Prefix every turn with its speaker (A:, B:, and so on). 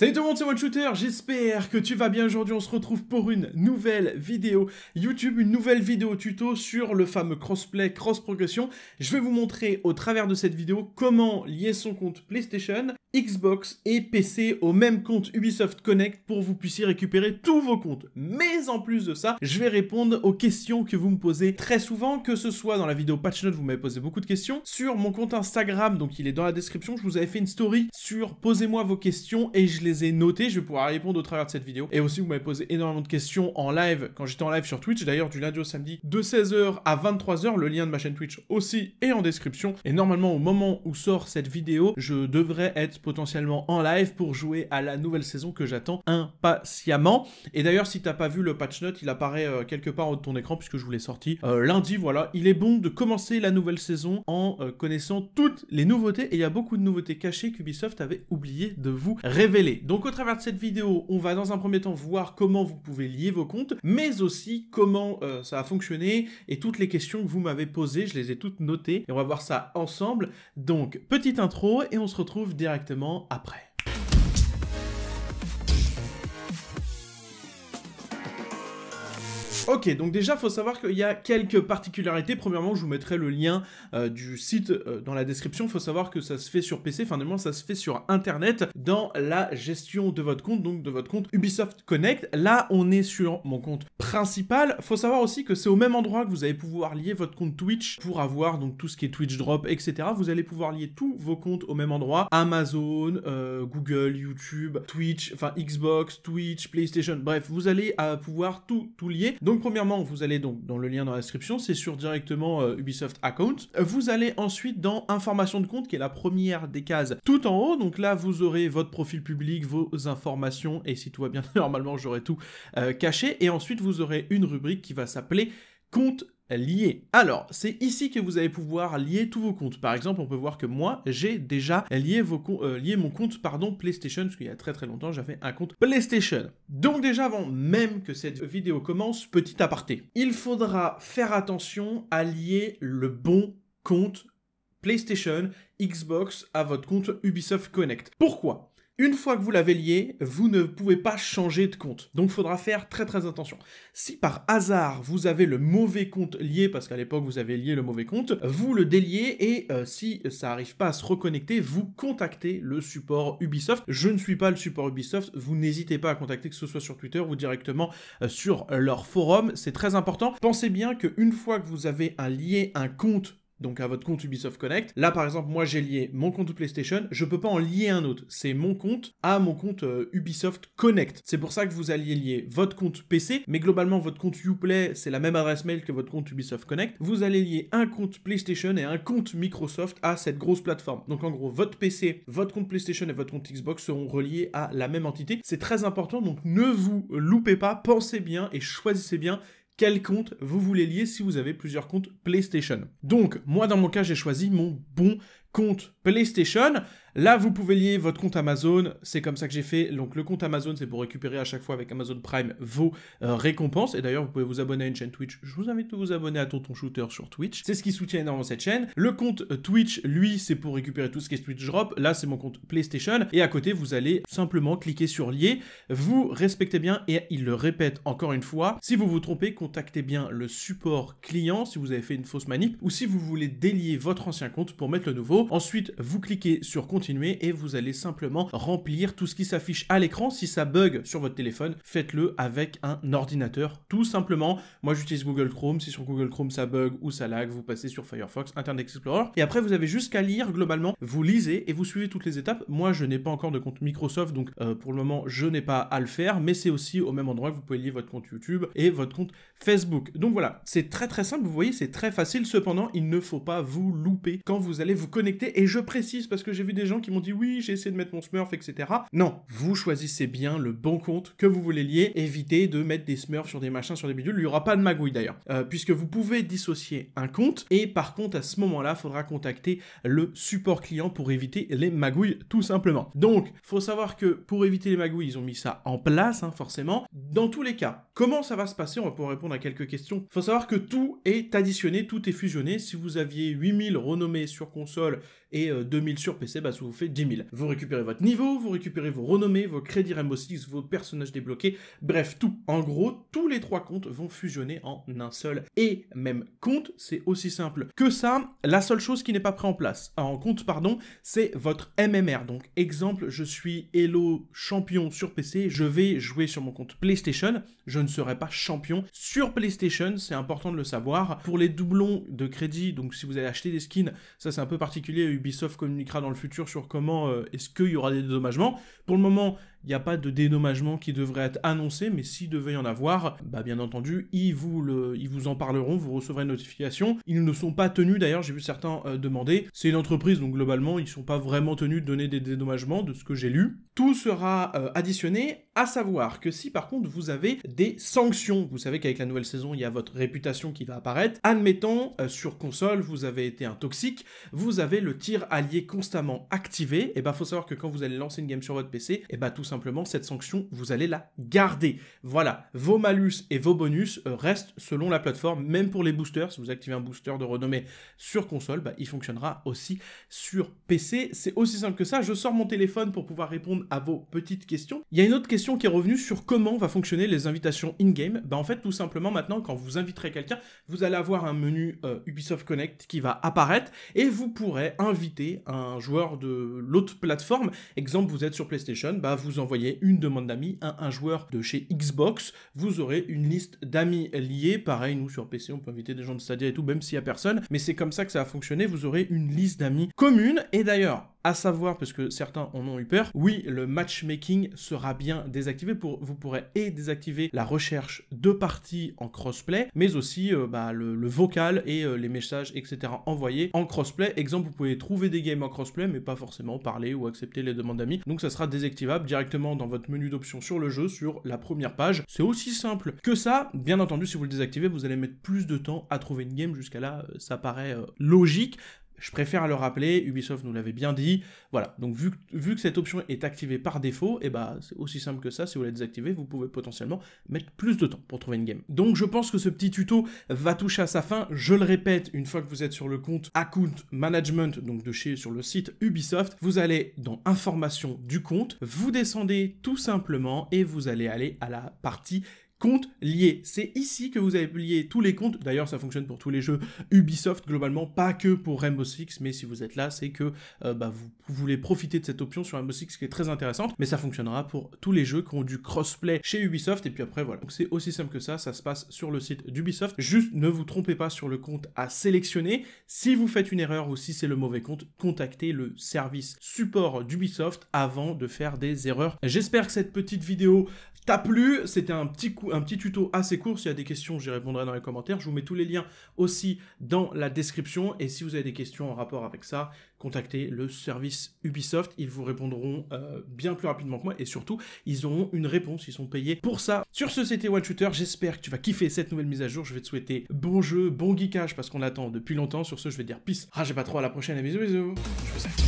A: Salut tout le monde, c'est Shooter, j'espère que tu vas bien aujourd'hui, on se retrouve pour une nouvelle vidéo YouTube, une nouvelle vidéo tuto sur le fameux crossplay, cross-progression. Je vais vous montrer au travers de cette vidéo comment lier son compte PlayStation, Xbox et PC au même compte Ubisoft Connect pour vous puissiez récupérer tous vos comptes. Mais en plus de ça, je vais répondre aux questions que vous me posez très souvent, que ce soit dans la vidéo Patch Note, vous m'avez posé beaucoup de questions, sur mon compte Instagram, donc il est dans la description, je vous avais fait une story sur posez-moi vos questions et je les ai je vais pouvoir répondre au travers de cette vidéo. Et aussi, vous m'avez posé énormément de questions en live, quand j'étais en live sur Twitch, d'ailleurs du lundi au samedi, de 16h à 23h, le lien de ma chaîne Twitch aussi est en description. Et normalement, au moment où sort cette vidéo, je devrais être potentiellement en live pour jouer à la nouvelle saison que j'attends impatiemment. Et d'ailleurs, si t'as pas vu le patch note, il apparaît euh, quelque part au de ton écran puisque je vous l'ai sorti euh, lundi, voilà. Il est bon de commencer la nouvelle saison en euh, connaissant toutes les nouveautés et il y a beaucoup de nouveautés cachées qu'Ubisoft avait oublié de vous révéler donc au travers de cette vidéo, on va dans un premier temps voir comment vous pouvez lier vos comptes, mais aussi comment euh, ça a fonctionné et toutes les questions que vous m'avez posées, je les ai toutes notées et on va voir ça ensemble. Donc petite intro et on se retrouve directement après. Ok, donc déjà, il faut savoir qu'il y a quelques particularités. Premièrement, je vous mettrai le lien euh, du site euh, dans la description. Il Faut savoir que ça se fait sur PC, finalement, ça se fait sur Internet dans la gestion de votre compte, donc de votre compte Ubisoft Connect. Là, on est sur mon compte principal. Il Faut savoir aussi que c'est au même endroit que vous allez pouvoir lier votre compte Twitch pour avoir donc tout ce qui est Twitch Drop, etc. Vous allez pouvoir lier tous vos comptes au même endroit. Amazon, euh, Google, YouTube, Twitch, enfin Xbox, Twitch, PlayStation, bref, vous allez pouvoir tout, tout lier. Donc premièrement, vous allez donc dans le lien dans la description, c'est sur directement euh, Ubisoft Account. Vous allez ensuite dans Informations de compte, qui est la première des cases tout en haut. Donc là, vous aurez votre profil public, vos informations, et si tout va bien, normalement, j'aurai tout euh, caché. Et ensuite, vous aurez une rubrique qui va s'appeler Compte Lié. Alors, c'est ici que vous allez pouvoir lier tous vos comptes. Par exemple, on peut voir que moi, j'ai déjà lié, vos euh, mon compte PlayStation, parce qu'il y a très très longtemps, j'avais un compte PlayStation. Donc déjà, avant même que cette vidéo commence, petit aparté, il faudra faire attention à lier le bon compte PlayStation, Xbox à votre compte Ubisoft Connect. Pourquoi une fois que vous l'avez lié, vous ne pouvez pas changer de compte. Donc il faudra faire très très attention. Si par hasard vous avez le mauvais compte lié, parce qu'à l'époque vous avez lié le mauvais compte, vous le déliez et euh, si ça n'arrive pas à se reconnecter, vous contactez le support Ubisoft. Je ne suis pas le support Ubisoft, vous n'hésitez pas à contacter que ce soit sur Twitter ou directement euh, sur leur forum, c'est très important. Pensez bien qu'une fois que vous avez un lié un compte donc à votre compte Ubisoft Connect. Là, par exemple, moi j'ai lié mon compte PlayStation, je ne peux pas en lier un autre. C'est mon compte à mon compte euh, Ubisoft Connect. C'est pour ça que vous alliez lier votre compte PC, mais globalement votre compte Uplay, c'est la même adresse mail que votre compte Ubisoft Connect. Vous allez lier un compte PlayStation et un compte Microsoft à cette grosse plateforme. Donc en gros, votre PC, votre compte PlayStation et votre compte Xbox seront reliés à la même entité. C'est très important, donc ne vous loupez pas, pensez bien et choisissez bien quel compte vous voulez lier si vous avez plusieurs comptes PlayStation. Donc, moi dans mon cas, j'ai choisi mon bon compte PlayStation. Là, vous pouvez lier votre compte Amazon. C'est comme ça que j'ai fait. Donc, le compte Amazon, c'est pour récupérer à chaque fois avec Amazon Prime vos euh, récompenses. Et d'ailleurs, vous pouvez vous abonner à une chaîne Twitch. Je vous invite à vous abonner à Tonton Shooter sur Twitch. C'est ce qui soutient énormément cette chaîne. Le compte euh, Twitch, lui, c'est pour récupérer tout ce qui est Twitch Drop. Là, c'est mon compte PlayStation. Et à côté, vous allez simplement cliquer sur lier. Vous respectez bien et il le répète encore une fois. Si vous vous trompez, contactez bien le support client si vous avez fait une fausse manip ou si vous voulez délier votre ancien compte pour mettre le nouveau. Ensuite, vous cliquez sur continuer et vous allez simplement remplir tout ce qui s'affiche à l'écran. Si ça bug sur votre téléphone, faites-le avec un ordinateur, tout simplement. Moi, j'utilise Google Chrome. Si sur Google Chrome ça bug ou ça lag, vous passez sur Firefox, Internet Explorer. Et après, vous avez juste qu'à lire globalement. Vous lisez et vous suivez toutes les étapes. Moi, je n'ai pas encore de compte Microsoft, donc euh, pour le moment, je n'ai pas à le faire, mais c'est aussi au même endroit que vous pouvez lire votre compte YouTube et votre compte Facebook. Donc voilà, c'est très très simple. Vous voyez, c'est très facile. Cependant, il ne faut pas vous louper quand vous allez vous connecter et je précise parce que j'ai vu des gens qui m'ont dit oui, j'ai essayé de mettre mon Smurf, etc. Non, vous choisissez bien le bon compte que vous voulez lier. Évitez de mettre des Smurfs sur des machins, sur des bidules. Il n'y aura pas de magouille d'ailleurs, euh, puisque vous pouvez dissocier un compte. Et par contre, à ce moment-là, il faudra contacter le support client pour éviter les magouilles, tout simplement. Donc, faut savoir que pour éviter les magouilles, ils ont mis ça en place, hein, forcément. Dans tous les cas, comment ça va se passer On va pouvoir répondre à quelques questions. Faut savoir que tout est additionné, tout est fusionné. Si vous aviez 8000 renommés sur console et 2000 euh, sur PC, bah, ça vous fait 10 000. Vous récupérez votre niveau, vous récupérez vos renommées, vos crédits Rainbow Six, vos personnages débloqués, bref, tout. En gros, tous les trois comptes vont fusionner en un seul et même compte, c'est aussi simple que ça. La seule chose qui n'est pas prise en place, en compte, pardon, c'est votre MMR. Donc, exemple, je suis Hello champion sur PC, je vais jouer sur mon compte PlayStation, je ne serai pas champion sur PlayStation, c'est important de le savoir. Pour les doublons de crédit, donc si vous allez acheter des skins, ça c'est un peu particulier Ubisoft communiquera dans le futur sur comment euh, est-ce qu'il y aura des dédommagements. Pour le moment, il n'y a pas de dédommagement qui devrait être annoncé, mais s'il devait y en avoir, bah bien entendu, ils vous, le, ils vous en parleront, vous recevrez une notification. Ils ne sont pas tenus, d'ailleurs, j'ai vu certains euh, demander, c'est une entreprise, donc globalement, ils ne sont pas vraiment tenus de donner des dédommagements, de ce que j'ai lu. Tout sera euh, additionné, à savoir que si par contre vous avez des sanctions, vous savez qu'avec la nouvelle saison, il y a votre réputation qui va apparaître, admettons, euh, sur console, vous avez été un toxique, vous avez le tir allié constamment activé, et ben faut savoir que quand vous allez lancer une game sur votre PC, et bah tout simplement, cette sanction, vous allez la garder. Voilà, vos malus et vos bonus euh, restent selon la plateforme, même pour les boosters. Si vous activez un booster de renommée sur console, bah, il fonctionnera aussi sur PC. C'est aussi simple que ça. Je sors mon téléphone pour pouvoir répondre à vos petites questions. Il y a une autre question qui est revenue sur comment va fonctionner les invitations in-game. Bah, en fait, tout simplement, maintenant, quand vous inviterez quelqu'un, vous allez avoir un menu euh, Ubisoft Connect qui va apparaître et vous pourrez inviter un joueur de l'autre plateforme. Exemple, vous êtes sur PlayStation, bah, vous envoyez une demande d'amis à un joueur de chez Xbox, vous aurez une liste d'amis liés. Pareil, nous sur PC, on peut inviter des gens de Stadia et tout, même s'il n'y a personne. Mais c'est comme ça que ça a fonctionné, Vous aurez une liste d'amis commune. Et d'ailleurs, à savoir, parce que certains en ont eu peur, oui, le matchmaking sera bien désactivé. Pour, vous pourrez et désactiver la recherche de parties en crossplay, mais aussi euh, bah, le, vocal et euh, les messages, etc. envoyés en crossplay. Exemple, vous pouvez trouver des games en crossplay, mais pas forcément parler ou accepter les demandes d'amis. Donc ça sera désactivable directement dans votre menu d'options sur le jeu, sur la première page. C'est aussi simple que ça. Bien entendu, si vous le désactivez, vous allez mettre plus de temps à trouver une game. Jusqu'à là, euh, ça paraît logique. Je préfère le rappeler, Ubisoft nous l'avait bien dit. Voilà, donc vu, vu, que cette option est activée par défaut, et eh bah ben, c'est aussi simple que ça, si vous la désactivez, vous pouvez potentiellement mettre plus de temps pour trouver une game. Donc je pense que ce petit tuto va toucher à sa fin. Je le répète, une fois que vous êtes sur le compte Account Management, donc de chez sur le site Ubisoft, vous allez dans Informations du compte, vous descendez tout simplement et vous allez aller à la partie compte lié, C'est ici que vous avez lié tous les comptes. D'ailleurs, ça fonctionne pour tous les jeux Ubisoft globalement, pas que pour Rainbow Six, mais si vous êtes là, c'est que euh, bah, vous, voulez profiter de cette option sur Rainbow Six qui est très intéressante, mais ça fonctionnera pour tous les jeux qui ont du crossplay chez Ubisoft. Et puis après, voilà. Donc c'est aussi simple que ça, ça se passe sur le site d'Ubisoft. Juste ne vous trompez pas sur le compte à sélectionner. Si vous faites une erreur ou si c'est le mauvais compte, contactez le service support d'Ubisoft avant de faire des erreurs. J'espère que cette petite vidéo t'a plu. C'était un petit coup un petit tuto assez court. S'il y a des questions, j'y répondrai dans les commentaires. Je vous mets tous les liens aussi dans la description. Et si vous avez des questions en rapport avec ça, contactez le service Ubisoft. Ils vous répondront euh, bien plus rapidement que moi. Et surtout, ils auront une réponse. Ils sont payés pour ça. Sur ce, c'était One Shooter. J'espère que tu vas kiffer cette nouvelle mise à jour. Je vais te souhaiter bon jeu, bon geekage parce qu'on attend depuis longtemps. Sur ce, je vais dire peace. Ah, j'ai pas trop à la prochaine. bisous, bisous. Je